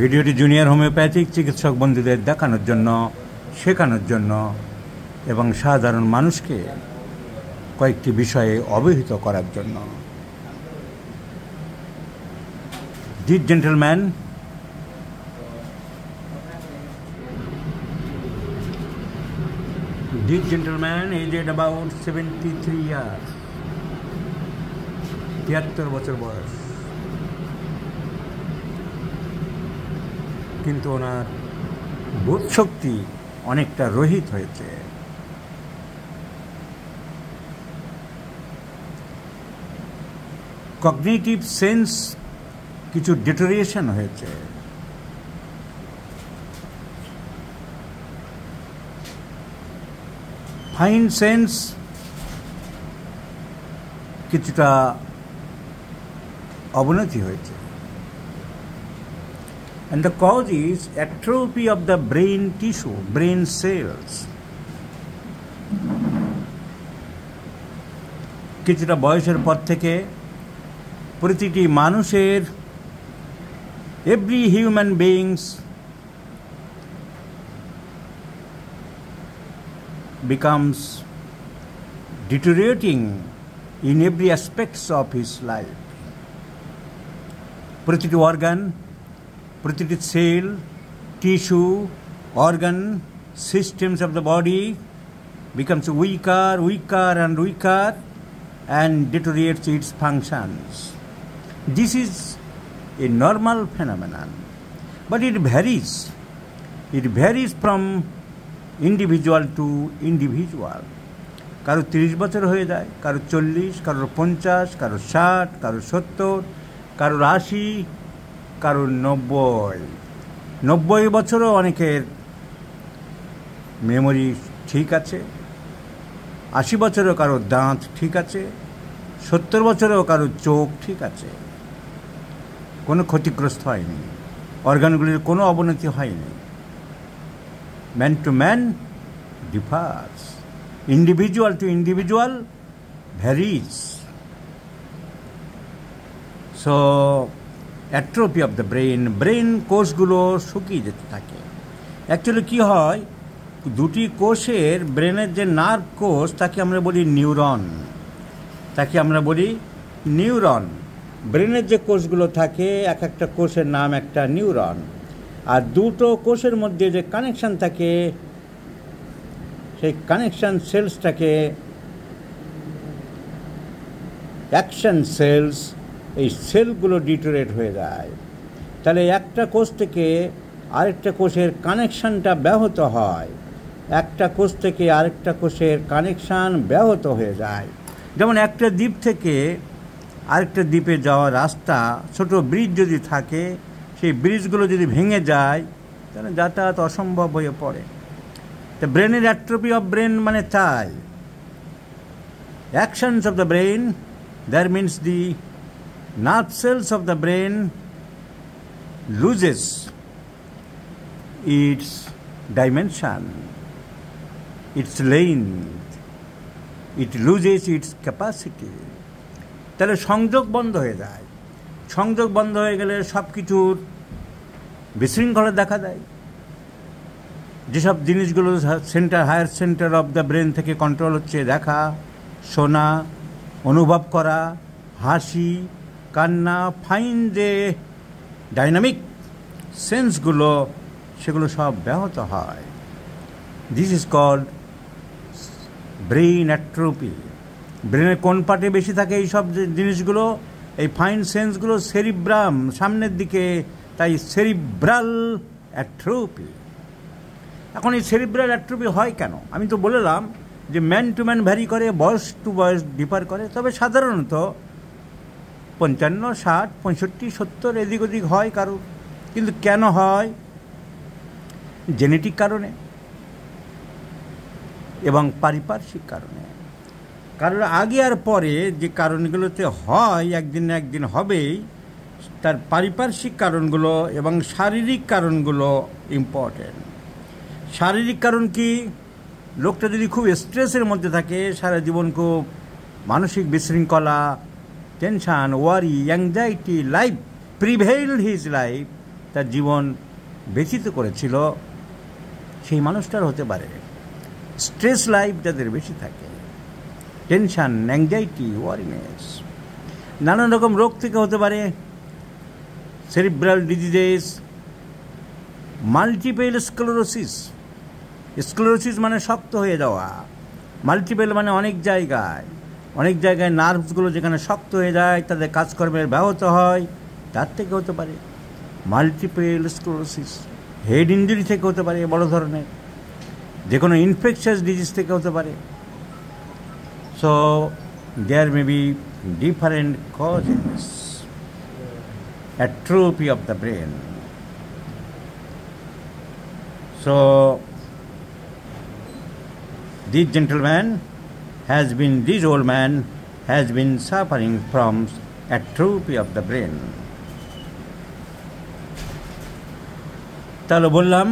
ভিডিওটি junior homeopathic চিকিৎসক বন্ধুদের দেখানোর জন্য শেখানোর জন্য এবং সাধারণ মানুষকে কয়েকটি বিষয়ে অবহিত করার জন্য did gentleman aged about seventy three years তিয়াত্তর বছর বয়স কিন্তু ওনার বোধশক্তি অনেকটা রহিত হয়েছে কগনেটিভ সেন্স কিছু ডিটোরিয়েশন হয়েছে ফাইন সেন্স কিছুটা অবনতি হয়েছে and the cause is atrophy of the brain tissue, brain cells. Kichra বয়সের পর থেকে প্রতিটি every human human becomes deteriorating in every aspects of his life. প্রতিটি organ. প্রতিটি cell tissue organ systems of the body becomes weaker weaker and weaker and deteriorates its functions this is a normal phenomenon but it varies it varies from individual to individual কারো তিরিশ বছর হয়ে যায় কারো চল্লিশ কারোর পঞ্চাশ কারোর ষাট কারোর সত্তর কারোর আশি কারুর নব্বই নব্বই বছরও অনেকের মেমোরি ঠিক আছে আশি বছরেও কারো দাঁত ঠিক আছে সত্তর বছরেও কারোর চোখ ঠিক আছে কোনো ক্ষতিগ্রস্ত হয়নি অর্গানগুলির কোনো অবনতি হয়নি man to man differs individual to individual varies so atrophy of the brain brain কোষগুলো শুকিয়ে যেতে থাকে অ্যাকচুয়ালি কী হয় দুটি কোষের ব্রেনের যে নার্ভ কোষ তাকে আমরা বলি নিউরন তাকে আমরা বলি নিউরন ব্রেনের যে কোষগুলো থাকে এক একটা কোষের নাম একটা নিউরন আর দুটো কোষের মধ্যে যে কানেকশান থাকে সেই কানেকশান সেলসটাকে অ্যাকশন সেলস এই সেলগুলো ডিটোরেট হয়ে যায় তাহলে একটা কোষ থেকে আরেকটা কোষের কানেকশানটা ব্যাহত হয় একটা কোষ থেকে আরেকটা কোষের কানেকশান ব্যাহত হয়ে যায় যেমন একটা দ্বীপ থেকে আরেকটা দ্বীপে যাওয়ার রাস্তা ছোট ব্রিজ যদি থাকে সেই ব্রিজগুলো যদি ভেঙে যায় তাহলে যাতায়াত অসম্ভব হয়ে পড়ে তো ব্রেনের অ্যাট্রোপি অফ ব্রেন মানে তাই actions of the brain there means the nerve cells of the brain loses its dimension, its length, it loses its capacity. তাহলে সংযোগ বন্ধ হয়ে যায় সংযোগ বন্ধ হয়ে গেলে সব কিছুর বিশৃঙ্খলা দেখা দেয় যেসব জিনিসগুলো centre higher centre of the brain থেকে কন্ট্রোল হচ্ছে দেখা শোনা অনুভব করা হাসি কান্না ফাইন যে ডাইনামিক সেন্সগুলো সেগুলো সব ব্যাহত হয় this is called brain atrophy ব্রেনের কোন পার্টে বেশি থাকে এই সব জিনিসগুলো এই ফাইন সেন্সগুলো সেরিব্রাম সামনের দিকে তাই সেরিব্রাল অ্যাট্রোপি এখন এই সেরিব্রাল অ্যাট্রোপি হয় কেন আমি তো বললাম যে ম্যান টু ম্যান ভ্যারি করে বয়স টু বয়স ডিপার করে তবে সাধারণত পঞ্চান্ন ষাট পঁয়ষট্টি সত্তর এদিক ওদিক হয় কারো কিন্তু কেন হয় জেনেটিক কারণে এবং পারিপার্শ্বিক কারণে কারণ আগে আর পরে যে কারণগুলোতে হয় একদিন না একদিন হবেই তার পারিপার্শ্বিক কারণগুলো এবং শারীরিক কারণগুলো ইম্পর্টেন্ট শারীরিক কারণ কি লোকটা যদি খুব স্ট্রেসের মধ্যে থাকে সারা জীবন খুব মানসিক বিশৃঙ্খলা tension worry anxiety life prevail his life তার জীবন ব্যতীত করেছিল সেই মানুষটার হতে পারে স্ট্রেস লাইফ যাদের বেশি থাকে টেনশান অ্যাংজাইটি ওয়ারিনেস নানান রকম রোগ থেকে হতে পারে cerebral diseases multiple sclerosis sclerosis মানে শক্ত হয়ে যাওয়া মাল্টিপেল মানে অনেক জায়গায় অনেক জায়গায় নার্ভসগুলো যেখানে শক্ত হয়ে যায় তাদের কাজকর্মের ব্যাহত হয় তার থেকে হতে পারে মাল্টিপেল স্ক্লোরোসিস হেড ইঞ্জুরি থেকে হতে পারে বড় ধরনের যে কোনো ইনফেকশাস ডিজিজ থেকে হতে পারে so there may be different causes atrophy of the brain so this gentleman has been this old man has been suffering from atrophy of the brain তাহলে বললাম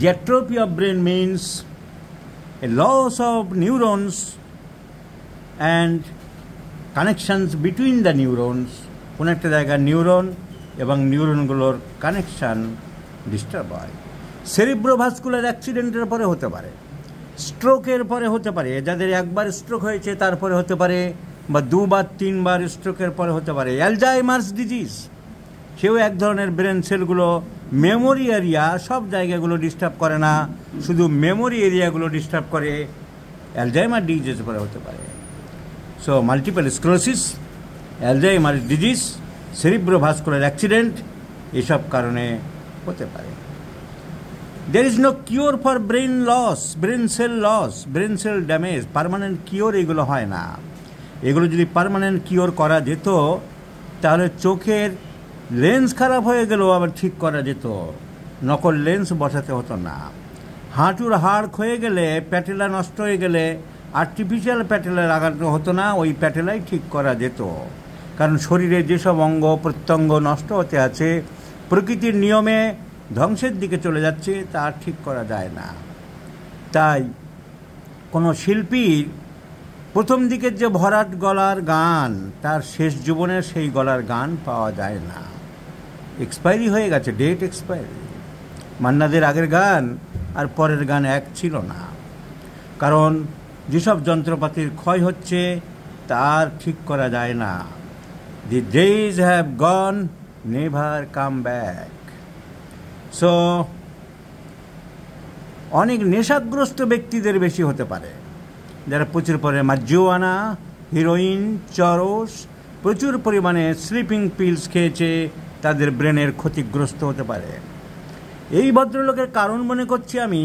the atrophy of brain means a loss of neurons and connections between the neurons কোনো একটা জায়গার neuron, এবং নিউরনগুলোর connection disturb Cerebrovascular accident অ্যাক্সিডেন্টের পরে হতে পারে স্ট্রোকের পরে হতে পারে যাদের একবার স্ট্রোক হয়েছে তারপরে হতে পারে বা দুবার তিনবার স্ট্রোকের পরে হতে পারে অ্যালজাইমার্স ডিজিজ সেও এক ধরনের ব্রেন সেলগুলো মেমোরি এরিয়া সব জায়গাগুলো ডিস্টার্ব করে না শুধু মেমোরি এরিয়াগুলো ডিস্টার্ব করে অ্যালজাইমার ডিজিজ পরে হতে পারে so multiple sclerosis Alzheimer disease cerebrovascular accident এসব কারণে হতে পারে there is no cure for brain loss brain cell loss brain cell damage permanent cure এগুলো হয় না এগুলো যদি পারমানেন্ট কিওর করা যেত তাহলে চোখের লেন্স খারাপ হয়ে গেলেও আবার ঠিক করা যেত নকল লেন্স বসাতে হতো না হাঁটুর হাড় ক্ষয়ে গেলে প্যাটেলা নষ্ট হয়ে গেলে আর্টিফিশিয়াল প্যাটেলা লাগানো হতো না ওই প্যাটেলাই ঠিক করা যেত কারণ শরীরে যেসব অঙ্গ প্রত্যঙ্গ নষ্ট হতে আছে প্রকৃতির নিয়মে ধ্বংসের দিকে চলে যাচ্ছে তা ঠিক করা যায় না তাই কোনো শিল্পীর প্রথম দিকের যে ভরাট গলার গান তার শেষ জীবনের সেই গলার গান পাওয়া যায় না এক্সপায়ারি হয়ে গেছে ডেট এক্সপায়ারি মান্নাদের আগের গান আর পরের গান এক ছিল না কারণ যেসব যন্ত্রপাতির ক্ষয় হচ্ছে তার ঠিক করা যায় না the days have gone never come back so অনেক নেশাগ্রস্ত ব্যক্তিদের বেশি হতে পারে যারা প্রচুর পরিমাণে মাজুয়ানা হিরোইন চরস প্রচুর পরিমাণে স্লিপিং পিলস খেয়েছে তাদের ব্রেনের ক্ষতিগ্রস্ত হতে পারে এই ভদ্রলোকের কারণ মনে করছি আমি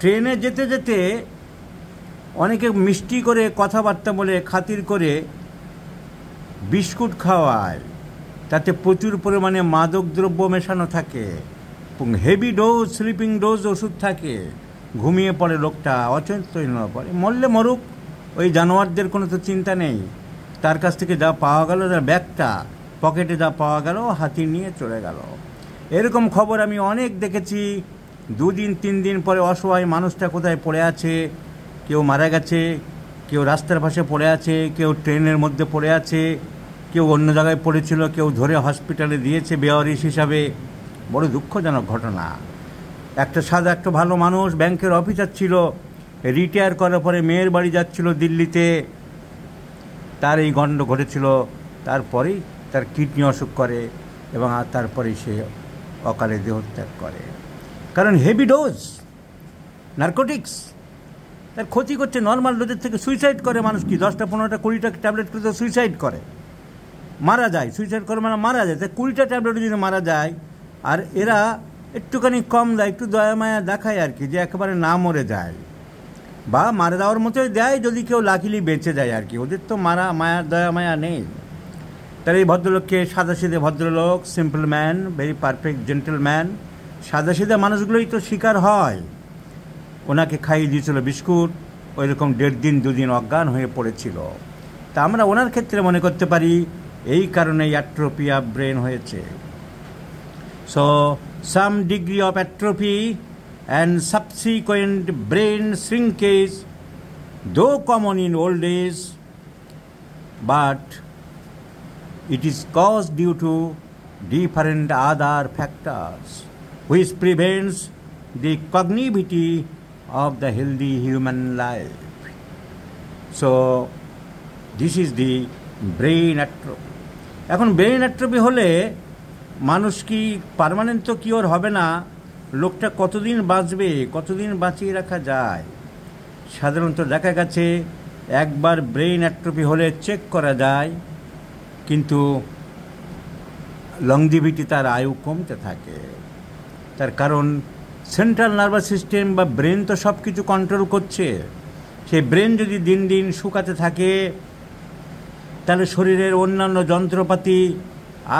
ট্রেনে যেতে যেতে অনেকে মিষ্টি করে কথাবার্তা বলে খাতির করে বিস্কুট খাওয়ায় তাতে প্রচুর পরিমাণে মাদকদ্রব্য মেশানো থাকে হেভি ডোজ স্লিপিং ডোজ ওষুধ থাকে ঘুমিয়ে পড়ে লোকটা অচেতন পড়ে মরলে মরুক ওই জানোয়ারদের কোনো তো চিন্তা নেই তার কাছ থেকে যা পাওয়া গেল তার ব্যাগটা পকেটে যা পাওয়া গেল হাতি নিয়ে চলে গেল এরকম খবর আমি অনেক দেখেছি দুদিন তিন দিন পরে অসহায় মানুষটা কোথায় পড়ে আছে কেউ মারা গেছে কেউ রাস্তার পাশে পড়ে আছে কেউ ট্রেনের মধ্যে পড়ে আছে কেউ অন্য জায়গায় পড়েছিল কেউ ধরে হসপিটালে দিয়েছে বেয়ারিস হিসাবে বড় দুঃখজনক ঘটনা একটা সাদা একটা ভালো মানুষ ব্যাংকের অফিসার ছিল রিটায়ার করার পরে মেয়ের বাড়ি যাচ্ছিল দিল্লিতে তার এই গণ্ড ঘটেছিল তারপরেই তার কিডনি অসুখ করে এবং আর তারপরে সে অকালে দেহত্যাগ করে কারণ হেভি ডোজ নার্কোটিক্স তার ক্ষতি করছে নর্মাল ডোজের থেকে সুইসাইড করে মানুষ কি দশটা পনেরোটা কুড়িটা ট্যাবলেট খেতে সুইসাইড করে মারা যায় সুইসাইড করে মানে মারা যায় তাই কুড়িটা ট্যাবলেট যদি মারা যায় আর এরা একটুখানি কম দেয় একটু দয়া মায়া দেখায় আর কি যে একেবারে না মরে যায় বা মারা যাওয়ার মতোই দেয় যদি কেউ লাকিলি বেঁচে যায় আর কি ওদের তো মারা মায়া দয়া মায়া নেই তাহলে এই ভদ্রলোককে সাদা সাদাসিধে ভদ্রলোক simple man very perfect gentleman সাদাসিধে মানুষগুলোই তো শিকার হয় ওনাকে খাইয়ে দিয়েছিল বিস্কুট ওই রকম দেড় দিন দুদিন অজ্ঞান হয়ে পড়েছিল তা আমরা ওনার ক্ষেত্রে মনে করতে পারি এই কারণে অ্যাট্রোপি অফ ব্রেন হয়েছে so some degree of atrophy and subsequent brain shrinkage though common in old age it is caused due to different other factors which prevents the cognitivity of the healthy human life so this is the brain atrophy এখন brain atrophy হলে মানুষ কি permanent তো cure হবে না লোকটা কতদিন বাঁচবে কতদিন বাঁচিয়ে রাখা যায় সাধারণত দেখা গেছে একবার ব্রেন অ্যাট্রপি হলে চেক করা যায় কিন্তু লংজিভিটি তার আয়ু কমতে থাকে তার কারণ সেন্ট্রাল নার্ভাস সিস্টেম বা ব্রেন তো সব কিছু কন্ট্রোল করছে সেই ব্রেন যদি দিন দিন শুকাতে থাকে তাহলে শরীরের অন্যান্য যন্ত্রপাতি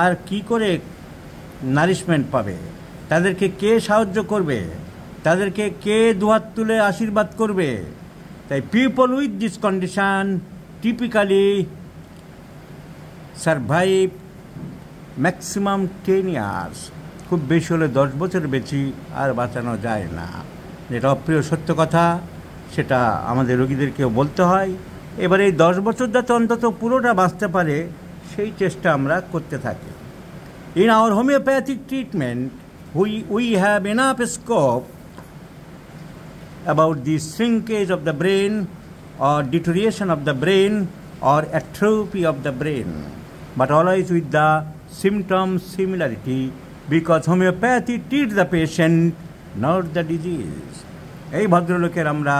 আর কি করে নারিশমেন্ট পাবে তাদেরকে কে সাহায্য করবে তাদেরকে কে দুহাত তুলে আশীর্বাদ করবে তাই people with this condition typically survive maximum ten years খুব বেশি হলে দশ বছর বেশি আর বাঁচানো যায় না যেটা অপ্রিয় সত্য কথা সেটা আমাদের রোগীদেরকেও বলতে হয় এবার এই দশ বছর যাতে অন্তত পুরোটা বাঁচতে পারে সেই চেষ্টা আমরা করতে থাকি in our homeopathic treatment we we have an enough scope about the shrinkage of the brain or deterioration of the brain or atrophy of the brain but always with the symptom similarity because homeopathy treat the patient not the disease এই ভদ্রলোকের আমরা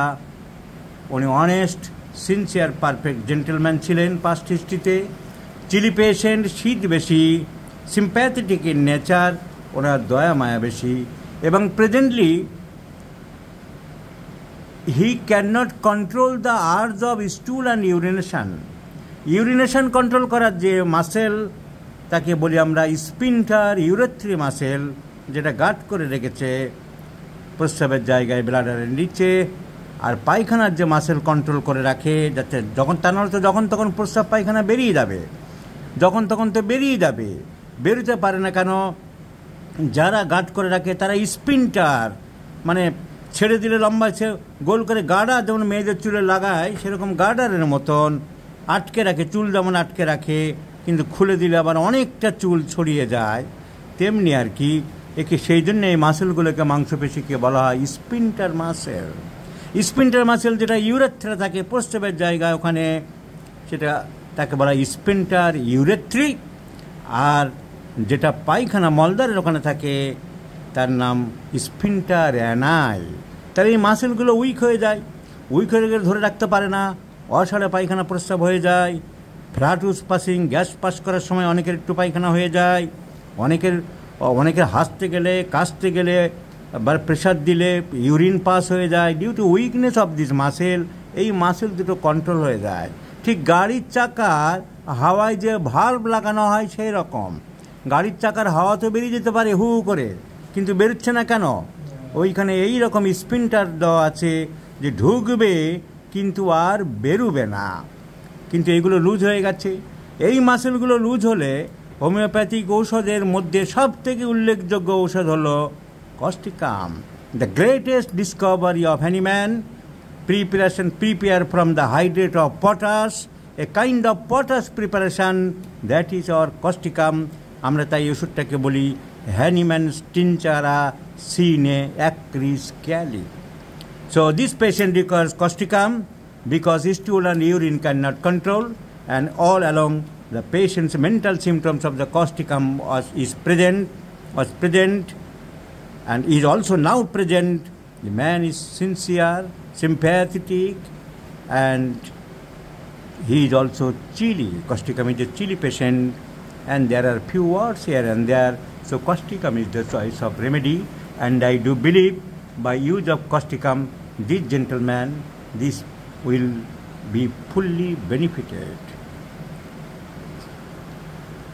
উনি honest sincere perfect gentleman ছিলেন past হিস্ট্রিতে chilly patient শীত বেশি sympathetic in nature ওনার দয়া মায়া বেশি এবং presently he can not control the urge of stool and urination urination control করার যে মাসেল তাকে বলি আমরা স্পিনটার ইউরেথ্রি মাসেল যেটা গার্ড করে রেখেছে প্রস্রাবের জায়গায় ব্লাডারের নিচে আর পায়খানার যে মাসেল কন্ট্রোল করে রাখে যাতে যখন তা নাহলে তো যখন তখন প্রস্রাব পায়খানা বেরিয়ে যাবে যখন তখন তো বেরিয়ে যাবে বেরোতে পারে না কেন যারা গাঁট করে রাখে তারা স্পিনটার মানে ছেড়ে দিলে লম্বা ছে গোল করে গার্ডার যেমন মেয়েদের চুলে লাগায় সেরকম গার্ডারের মতন আটকে রাখে চুল যেমন আটকে রাখে কিন্তু খুলে দিলে আবার অনেকটা চুল ছড়িয়ে যায় তেমনি আর কি একে সেই জন্য এই মাসেলগুলোকে মাংসপেশিকে বলা হয় স্পিনটার মাসেল স্পিন্টার মাসেল যেটা ইউরেথ্রা থাকে প্রস্তাবের জায়গায় ওখানে সেটা তাকে বলা স্পিন্টার ইউরেথ্রি আর যেটা পায়খানা মলদারের ওখানে থাকে তার নাম স্পিন্টার অ্যানাই তার এই মাসেলগুলো উইক হয়ে যায় উইক হয়ে গেলে ধরে রাখতে পারে না অসাড়ে পায়খানা প্রস্রাব হয়ে যায় ফ্লাটুস পাসিং গ্যাস পাস করার সময় অনেকের একটু পায়খানা হয়ে যায় অনেকের অনেকের হাসতে গেলে কাশতে গেলে প্রেশার দিলে ইউরিন পাস হয়ে যায় due to weakness of this muscle এই মাসেল দুটো কন্ট্রোল হয়ে যায় ঠিক গাড়ির চাকার হাওয়ায় যে ভাল্ভ লাগানো হয় সেই রকম গাড়ির চাকার হাওয়া তো বেরিয়ে যেতে পারে হু করে কিন্তু বেরোচ্ছে না কেন ওইখানে এই রকম স্পিনটার দেওয়া আছে যে ঢুকবে কিন্তু আর বেরুবে না কিন্তু এগুলো লুজ হয়ে গেছে এই মাসেলগুলো লুজ হলে হোমিওপ্যাথিক ঔষধের মধ্যে সব থেকে উল্লেখযোগ্য ঔষধ হলো Kostikam. The greatest discovery of any man, preparation prepare from the hydrate of potash, a kind of potash preparation, that is our Kostikam. Amrata Yusuttake Boli, Hanyman's Tinchara Sine Acris Kali. So this patient requires Kostikam because his stool and urine cannot control and all along the patient's mental symptoms of the costicum was, is present, was present and is also now present. The man is sincere, sympathetic, and he is also chilly. Costicam is a chilly patient, and there are few words here and there. So Costicam is the choice of remedy, and I do believe by use of Costicam, this gentleman, this will be fully benefited.